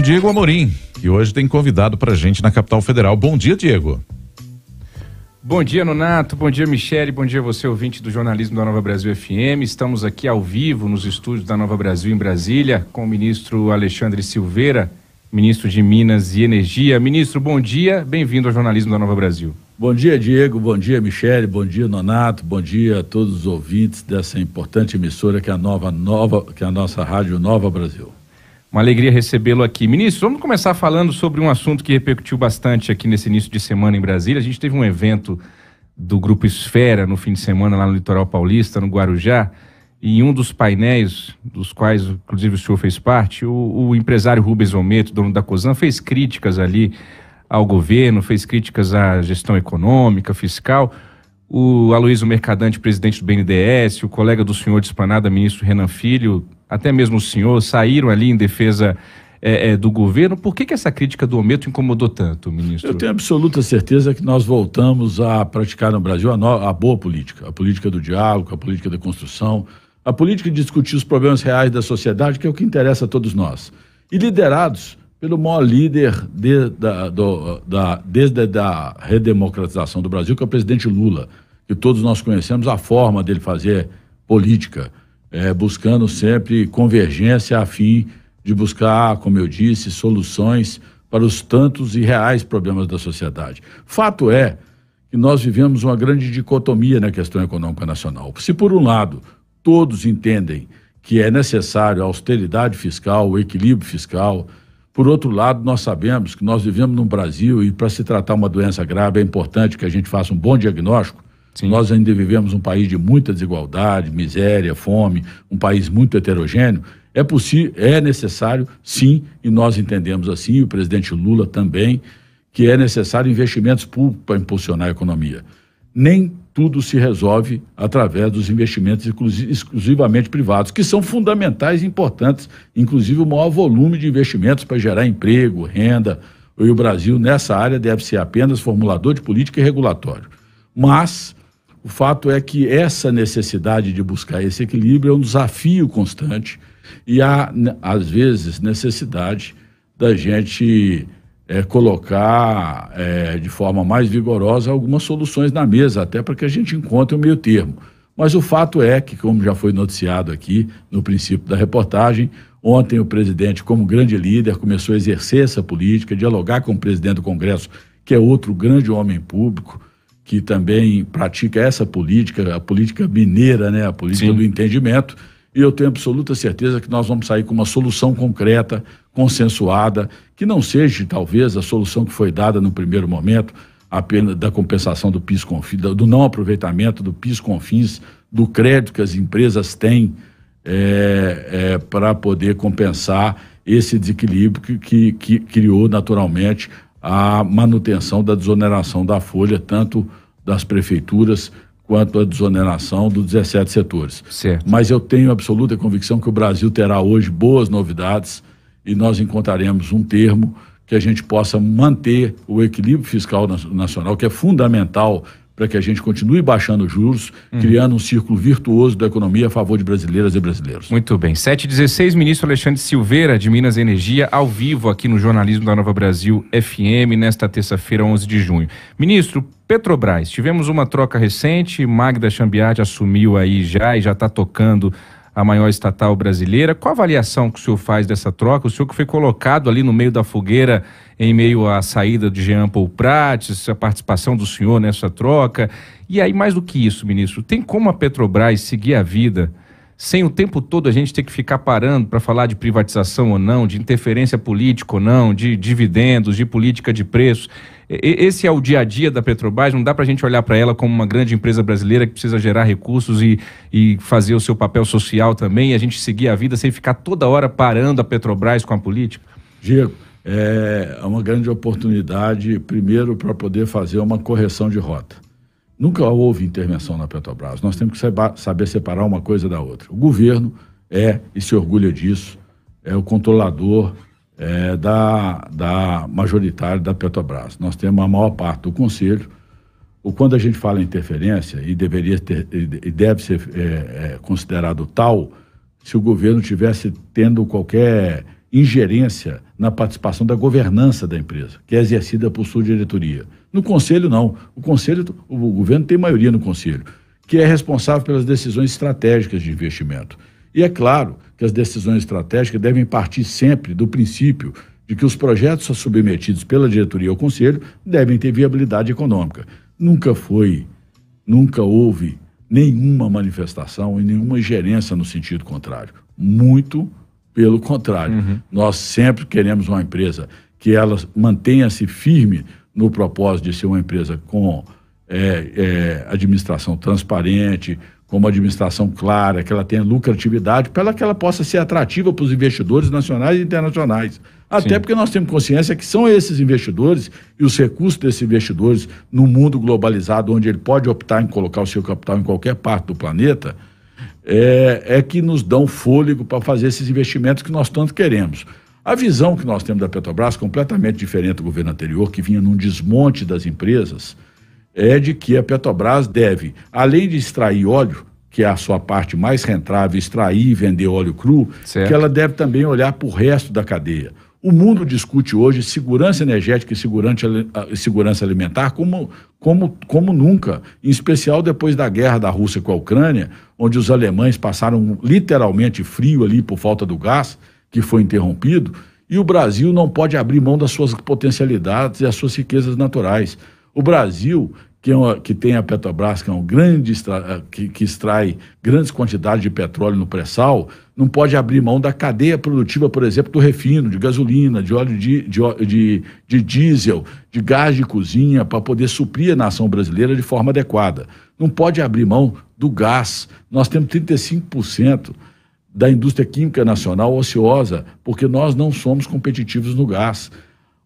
com Diego Amorim, que hoje tem convidado para gente na capital federal. Bom dia, Diego. Bom dia, Nonato. Bom dia, Michele. Bom dia, você ouvinte do jornalismo da Nova Brasil FM. Estamos aqui ao vivo nos estúdios da Nova Brasil em Brasília com o ministro Alexandre Silveira, ministro de Minas e Energia. Ministro, bom dia. Bem-vindo ao jornalismo da Nova Brasil. Bom dia, Diego. Bom dia, Michele. Bom dia, Nonato. Bom dia a todos os ouvintes dessa importante emissora que é a nova, nova, que é a nossa Rádio Nova Brasil. Uma alegria recebê-lo aqui. Ministro, vamos começar falando sobre um assunto que repercutiu bastante aqui nesse início de semana em Brasília. A gente teve um evento do Grupo Esfera no fim de semana lá no Litoral Paulista, no Guarujá, e em um dos painéis, dos quais inclusive o senhor fez parte, o, o empresário Rubens Ometo, dono da COSAN, fez críticas ali ao governo, fez críticas à gestão econômica, fiscal. O Aloysio Mercadante, presidente do BNDES, o colega do senhor de Esplanada, ministro Renan Filho, até mesmo o senhor, saíram ali em defesa é, é, do governo. Por que, que essa crítica do aumento incomodou tanto, ministro? Eu tenho absoluta certeza que nós voltamos a praticar no Brasil a, no, a boa política, a política do diálogo, a política da construção, a política de discutir os problemas reais da sociedade, que é o que interessa a todos nós. E liderados pelo maior líder de, da, do, da, desde a redemocratização do Brasil, que é o presidente Lula, que todos nós conhecemos a forma dele fazer política é, buscando sempre convergência a fim de buscar, como eu disse, soluções para os tantos e reais problemas da sociedade. Fato é que nós vivemos uma grande dicotomia na questão econômica nacional. Se, por um lado, todos entendem que é necessário a austeridade fiscal, o equilíbrio fiscal, por outro lado, nós sabemos que nós vivemos num Brasil e para se tratar uma doença grave é importante que a gente faça um bom diagnóstico Sim. Nós ainda vivemos um país de muita desigualdade, miséria, fome, um país muito heterogêneo. É possível, é necessário, sim, e nós entendemos assim, e o presidente Lula também, que é necessário investimentos públicos para impulsionar a economia. Nem tudo se resolve através dos investimentos exclusivamente privados, que são fundamentais e importantes, inclusive o maior volume de investimentos para gerar emprego, renda. E o Brasil, nessa área, deve ser apenas formulador de política e regulatório. Mas o fato é que essa necessidade de buscar esse equilíbrio é um desafio constante e há, né, às vezes, necessidade da gente é, colocar é, de forma mais vigorosa algumas soluções na mesa, até para que a gente encontre o um meio termo. Mas o fato é que, como já foi noticiado aqui no princípio da reportagem, ontem o presidente, como grande líder, começou a exercer essa política, dialogar com o presidente do Congresso, que é outro grande homem público que também pratica essa política, a política mineira, né, a política Sim. do entendimento. E eu tenho absoluta certeza que nós vamos sair com uma solução concreta, consensuada, que não seja, talvez, a solução que foi dada no primeiro momento, apenas da compensação do PIS Confins, do não aproveitamento do PIS Confins, do crédito que as empresas têm é, é, para poder compensar esse desequilíbrio que, que, que criou naturalmente a manutenção da desoneração da folha, tanto das prefeituras quanto à desoneração dos 17 setores. Certo. Mas eu tenho absoluta convicção que o Brasil terá hoje boas novidades e nós encontraremos um termo que a gente possa manter o equilíbrio fiscal nacional, que é fundamental para que a gente continue baixando os juros, uhum. criando um círculo virtuoso da economia a favor de brasileiras e brasileiros. Muito bem. 716, ministro Alexandre Silveira, de Minas Energia, ao vivo aqui no Jornalismo da Nova Brasil FM, nesta terça-feira, 11 de junho. Ministro, Petrobras, tivemos uma troca recente, Magda Chambiati assumiu aí já e já está tocando a maior estatal brasileira. Qual a avaliação que o senhor faz dessa troca? O senhor que foi colocado ali no meio da fogueira em meio à saída de Jean Paul Prates, a participação do senhor nessa troca. E aí, mais do que isso, ministro, tem como a Petrobras seguir a vida sem o tempo todo a gente ter que ficar parando para falar de privatização ou não, de interferência política ou não, de dividendos, de política de preços? esse é o dia a dia da Petrobras, não dá para a gente olhar para ela como uma grande empresa brasileira que precisa gerar recursos e, e fazer o seu papel social também, e a gente seguir a vida sem ficar toda hora parando a Petrobras com a política? Diego, é, é uma grande oportunidade, primeiro, para poder fazer uma correção de rota. Nunca houve intervenção na Petrobras. Nós temos que saber separar uma coisa da outra. O governo é, e se orgulha disso, é o controlador é, da, da majoritária da Petrobras. Nós temos a maior parte do conselho. O quando a gente fala em interferência, e deveria ter, e deve ser é, é, considerado tal, se o governo tivesse tendo qualquer ingerência na participação da governança da empresa, que é exercida por sua diretoria. No conselho, não. O conselho, o governo tem maioria no conselho, que é responsável pelas decisões estratégicas de investimento. E é claro que as decisões estratégicas devem partir sempre do princípio de que os projetos submetidos pela diretoria ao conselho devem ter viabilidade econômica. Nunca foi, nunca houve nenhuma manifestação e nenhuma gerência no sentido contrário. Muito pelo contrário. Uhum. Nós sempre queremos uma empresa que ela mantenha-se firme no propósito de ser uma empresa com é, é, administração transparente, com uma administração clara, que ela tenha lucratividade, para que ela possa ser atrativa para os investidores nacionais e internacionais. Até Sim. porque nós temos consciência que são esses investidores e os recursos desses investidores no mundo globalizado, onde ele pode optar em colocar o seu capital em qualquer parte do planeta, é, é que nos dão fôlego para fazer esses investimentos que nós tanto queremos. A visão que nós temos da Petrobras, completamente diferente do governo anterior, que vinha num desmonte das empresas, é de que a Petrobras deve, além de extrair óleo, que é a sua parte mais rentável, extrair e vender óleo cru, certo. que ela deve também olhar para o resto da cadeia. O mundo discute hoje segurança energética ah, e segurança alimentar como, como, como nunca, em especial depois da guerra da Rússia com a Ucrânia, onde os alemães passaram literalmente frio ali por falta do gás, que foi interrompido, e o Brasil não pode abrir mão das suas potencialidades e as suas riquezas naturais. O Brasil, que, é uma, que tem a Petrobras, que é um grande eh, que, que extrai grandes quantidades de petróleo no pré-sal, não pode abrir mão da cadeia produtiva, por exemplo, do refino, de gasolina, de óleo de, de, de, de diesel, de gás de cozinha, para poder suprir a nação brasileira de forma adequada. Não pode abrir mão do gás. Nós temos 35% da indústria química nacional ociosa, porque nós não somos competitivos no gás.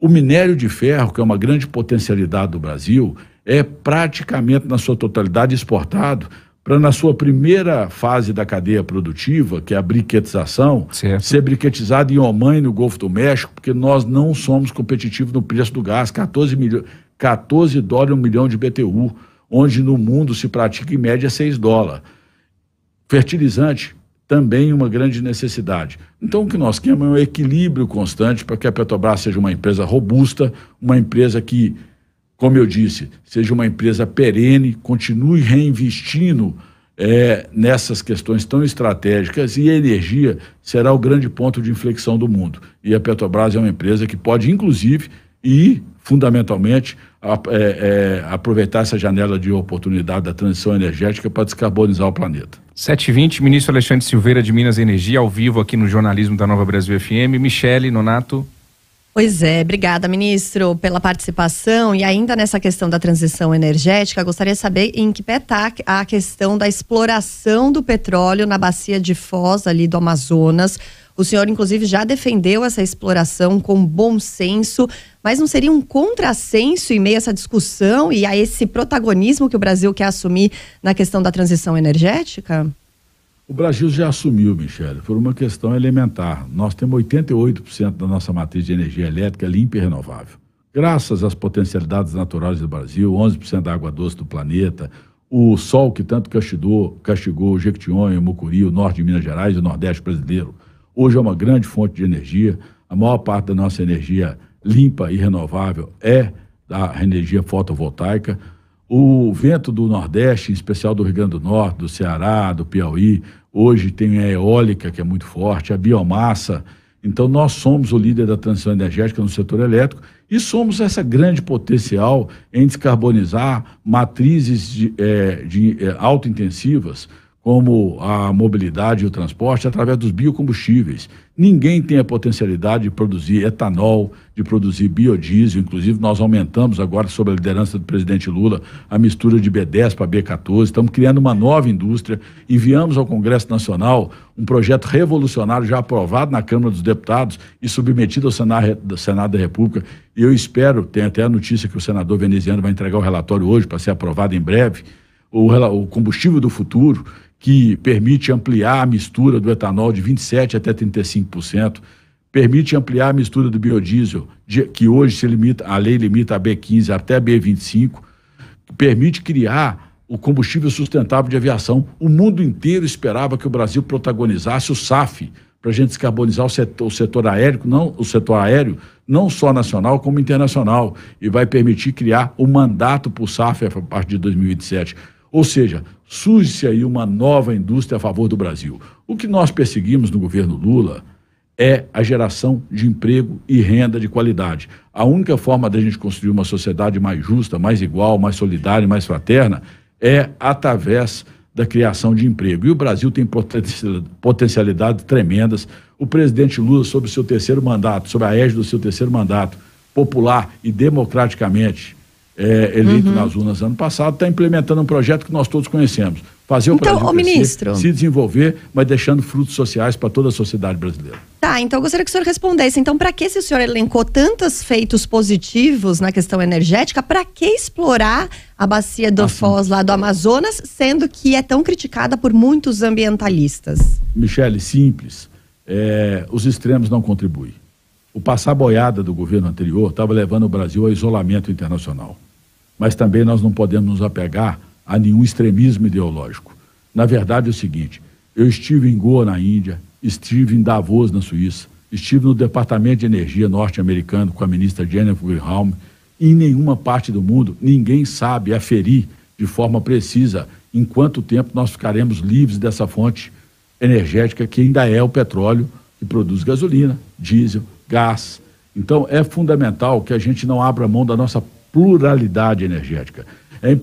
O minério de ferro, que é uma grande potencialidade do Brasil, é praticamente na sua totalidade exportado para na sua primeira fase da cadeia produtiva, que é a briquetização, certo. ser briquetizado em Oman no Golfo do México, porque nós não somos competitivos no preço do gás, 14, milho, 14 dólares um milhão de BTU, onde no mundo se pratica em média 6 dólares. Fertilizante, também uma grande necessidade. Então, o que nós queremos é um equilíbrio constante para que a Petrobras seja uma empresa robusta, uma empresa que, como eu disse, seja uma empresa perene, continue reinvestindo é, nessas questões tão estratégicas e a energia será o grande ponto de inflexão do mundo. E a Petrobras é uma empresa que pode, inclusive, ir fundamentalmente, a, é, é, aproveitar essa janela de oportunidade da transição energética para descarbonizar o planeta. 7h20, ministro Alexandre Silveira de Minas e Energia, ao vivo aqui no jornalismo da Nova Brasil FM. Michele Nonato. Pois é, obrigada, ministro, pela participação. E ainda nessa questão da transição energética, gostaria de saber em que pé está a questão da exploração do petróleo na bacia de Foz, ali do Amazonas. O senhor, inclusive, já defendeu essa exploração com bom senso, mas não seria um contrassenso em meio a essa discussão e a esse protagonismo que o Brasil quer assumir na questão da transição energética? O Brasil já assumiu, Michele, por uma questão elementar. Nós temos 88% da nossa matriz de energia elétrica é limpa e renovável. Graças às potencialidades naturais do Brasil, 11% da água doce do planeta, o sol que tanto castigou, castigou Jequitinhonha, Mucuri, o norte de Minas Gerais e o nordeste brasileiro, hoje é uma grande fonte de energia. A maior parte da nossa energia limpa e renovável é da energia fotovoltaica. O vento do Nordeste, em especial do Rio Grande do Norte, do Ceará, do Piauí, hoje tem a eólica, que é muito forte, a biomassa. Então, nós somos o líder da transição energética no setor elétrico e somos essa grande potencial em descarbonizar matrizes de, é, de é, autointensivas, como a mobilidade e o transporte, através dos biocombustíveis. Ninguém tem a potencialidade de produzir etanol, de produzir biodiesel. Inclusive, nós aumentamos agora, sob a liderança do presidente Lula, a mistura de B10 para B14. Estamos criando uma nova indústria. Enviamos ao Congresso Nacional um projeto revolucionário já aprovado na Câmara dos Deputados e submetido ao Senado, da República. E eu espero, tem até a notícia que o senador veneziano vai entregar o relatório hoje para ser aprovado em breve o combustível do futuro, que permite ampliar a mistura do etanol de 27% até 35%, permite ampliar a mistura do biodiesel, que hoje se limita, a lei limita a B15 até B25, permite criar o combustível sustentável de aviação. O mundo inteiro esperava que o Brasil protagonizasse o SAF, para a gente descarbonizar o setor, o setor, aéreo, não o setor aéreo, não só nacional como internacional, e vai permitir criar o mandato para o SAF a partir de 2027. Ou seja, surge-se aí uma nova indústria a favor do Brasil. O que nós perseguimos no governo Lula é a geração de emprego e renda de qualidade. A única forma da gente construir uma sociedade mais justa, mais igual, mais solidária e mais fraterna é através da criação de emprego. E o Brasil tem potencialidades tremendas. O presidente Lula, sob o seu terceiro mandato, sob a égide do seu terceiro mandato, popular e democraticamente é, eleito uhum. nas urnas ano passado, está implementando um projeto que nós todos conhecemos. Fazer o então, Brasil ministro, se desenvolver, mas deixando frutos sociais para toda a sociedade brasileira. Tá, então eu gostaria que o senhor respondesse. Então, para que se o senhor elencou tantos feitos positivos na questão energética, para que explorar a bacia do assim. Foz lá do Amazonas, sendo que é tão criticada por muitos ambientalistas? Michele, simples. É, os extremos não contribuem. O passar boiada do governo anterior estava levando o Brasil ao isolamento internacional. Mas também nós não podemos nos apegar a nenhum extremismo ideológico. Na verdade é o seguinte: eu estive em Goa, na Índia, estive em Davos, na Suíça, estive no Departamento de Energia norte-americano com a ministra Jennifer Wilhelm. E em nenhuma parte do mundo ninguém sabe aferir de forma precisa em quanto tempo nós ficaremos livres dessa fonte energética que ainda é o petróleo que produz gasolina, diesel, gás. Então é fundamental que a gente não abra mão da nossa pluralidade energética. É, é,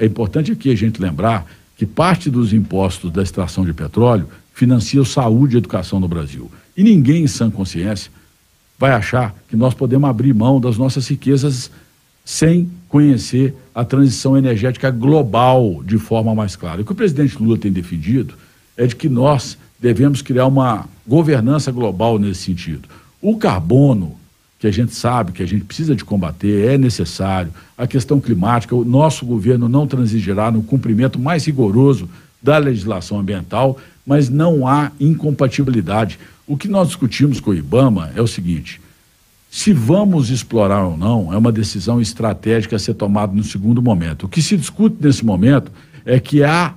é importante aqui a gente lembrar que parte dos impostos da extração de petróleo financia saúde e educação no Brasil. E ninguém em sã consciência vai achar que nós podemos abrir mão das nossas riquezas sem conhecer a transição energética global de forma mais clara. O que o presidente Lula tem defendido é de que nós devemos criar uma governança global nesse sentido. O carbono, que a gente sabe que a gente precisa de combater, é necessário. A questão climática, o nosso governo não transigirá no cumprimento mais rigoroso da legislação ambiental, mas não há incompatibilidade. O que nós discutimos com o IBAMA é o seguinte: se vamos explorar ou não é uma decisão estratégica a ser tomada no segundo momento. O que se discute nesse momento é que há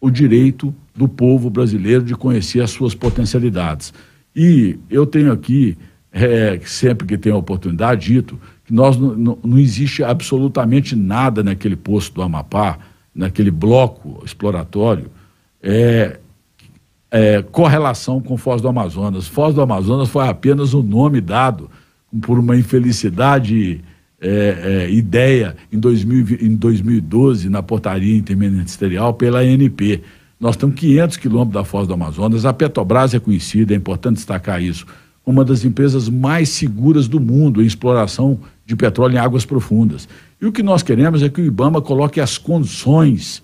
o direito do povo brasileiro de conhecer as suas potencialidades. E eu tenho aqui, é, sempre que tenho a oportunidade, dito que nós não, não existe absolutamente nada naquele posto do Amapá, naquele bloco exploratório, é, é, correlação com Foz do Amazonas. Foz do Amazonas foi apenas o um nome dado por uma infelicidade é, é, ideia em, 2000, em 2012 na portaria interministerial pela ANP. Nós estamos 500 quilômetros da Foz do Amazonas. A Petrobras é conhecida, é importante destacar isso, uma das empresas mais seguras do mundo em exploração de petróleo em águas profundas. E o que nós queremos é que o Ibama coloque as condições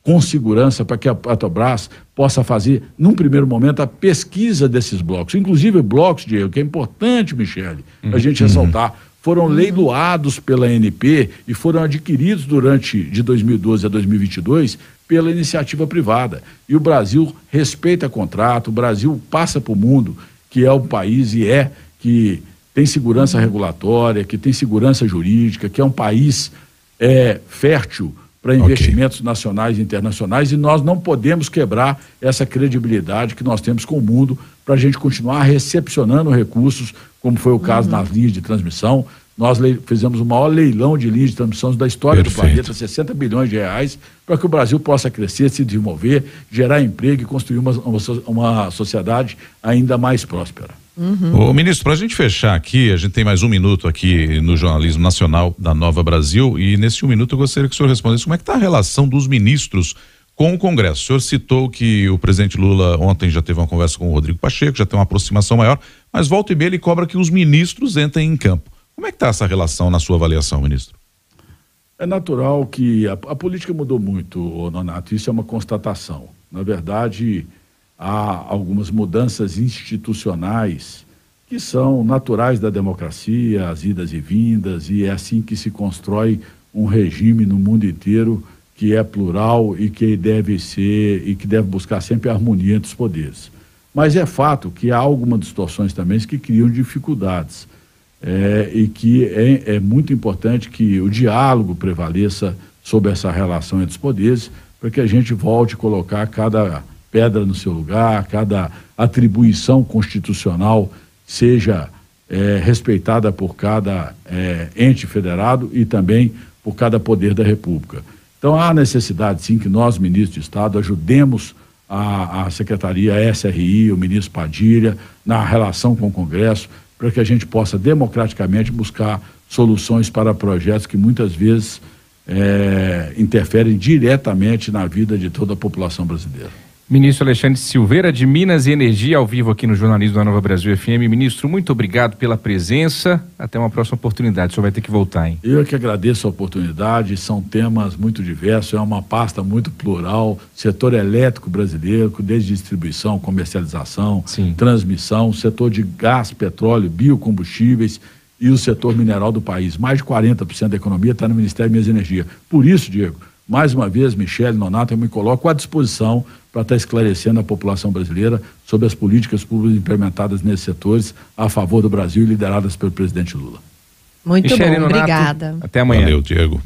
com segurança para que a Petrobras possa fazer, num primeiro momento, a pesquisa desses blocos, inclusive blocos de erro, que é importante, Michele, a gente uhum. ressaltar. Foram leiloados pela ANP e foram adquiridos durante de 2012 a 2022 pela iniciativa privada. E o Brasil respeita contrato, o Brasil passa para o mundo que é o país e é que tem segurança regulatória, que tem segurança jurídica, que é um país é, fértil para investimentos okay. nacionais e internacionais e nós não podemos quebrar essa credibilidade que nós temos com o mundo para a gente continuar recepcionando recursos, como foi o caso uhum. nas linhas de transmissão, nós fizemos o maior leilão de linhas de transmissão da história Perfeito. do planeta, 60 bilhões de reais, para que o Brasil possa crescer, se desenvolver, gerar emprego e construir uma, uma, sociedade ainda mais próspera. Uhum. Ô, ministro, para a gente fechar aqui, a gente tem mais um minuto aqui no jornalismo nacional da Nova Brasil e nesse um minuto eu gostaria que o senhor respondesse como é que está a relação dos ministros com o Congresso. O senhor citou que o presidente Lula ontem já teve uma conversa com o Rodrigo Pacheco, já tem uma aproximação maior, mas volta e meia ele cobra que os ministros entrem em campo. Como é que está essa relação na sua avaliação, ministro? É natural que a, a política mudou muito, Nonato, isso é uma constatação. Na verdade, há algumas mudanças institucionais que são naturais da democracia, as idas e vindas, e é assim que se constrói um regime no mundo inteiro que é plural e que deve ser e que deve buscar sempre a harmonia entre os poderes. Mas é fato que há algumas distorções também que criam dificuldades é, e que é, é muito importante que o diálogo prevaleça sobre essa relação entre os poderes, para que a gente volte a colocar cada pedra no seu lugar, cada atribuição constitucional seja é, respeitada por cada é, ente federado e também por cada poder da República. Então há necessidade, sim, que nós, ministros de Estado, ajudemos a, a Secretaria a SRI, o ministro Padilha, na relação com o Congresso, para que a gente possa democraticamente buscar soluções para projetos que muitas vezes é, interferem diretamente na vida de toda a população brasileira. Ministro Alexandre Silveira, de Minas e Energia, ao vivo aqui no Jornalismo da Nova Brasil FM. Ministro, muito obrigado pela presença. Até uma próxima oportunidade. O senhor vai ter que voltar, hein? Eu é que agradeço a oportunidade. São temas muito diversos, é uma pasta muito plural. Setor elétrico brasileiro, desde distribuição, comercialização, Sim. transmissão, setor de gás, petróleo, biocombustíveis e o setor mineral do país. Mais de 40% da economia está no Ministério de Minas e Energia. Por isso, Diego mais uma vez, Michele Nonato, eu me coloco à disposição para estar tá esclarecendo a população brasileira sobre as políticas públicas implementadas nesses setores a favor do Brasil e lideradas pelo presidente Lula. Muito Michele bom, Nonato, obrigada. Até amanhã. Valeu, Diego.